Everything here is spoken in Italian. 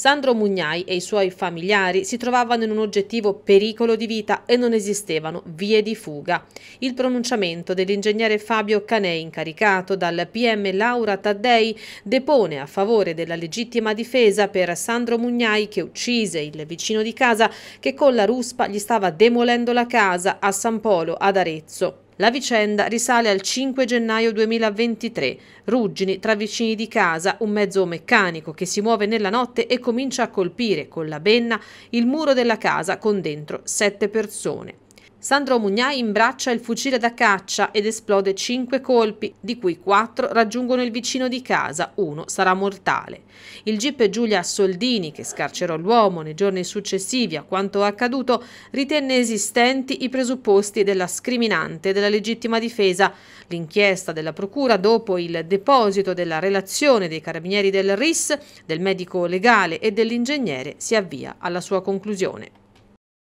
Sandro Mugnai e i suoi familiari si trovavano in un oggettivo pericolo di vita e non esistevano vie di fuga. Il pronunciamento dell'ingegnere Fabio Canei, incaricato dal PM Laura Taddei, depone a favore della legittima difesa per Sandro Mugnai che uccise il vicino di casa che con la ruspa gli stava demolendo la casa a San Polo ad Arezzo. La vicenda risale al 5 gennaio 2023. Ruggini tra vicini di casa, un mezzo meccanico che si muove nella notte e comincia a colpire con la benna il muro della casa con dentro sette persone. Sandro Mugnai imbraccia il fucile da caccia ed esplode 5 colpi, di cui 4 raggiungono il vicino di casa, uno sarà mortale. Il GIP Giulia Soldini, che scarcerò l'uomo nei giorni successivi a quanto accaduto, ritenne esistenti i presupposti della scriminante della legittima difesa. L'inchiesta della Procura, dopo il deposito della relazione dei carabinieri del RIS, del medico legale e dell'ingegnere, si avvia alla sua conclusione.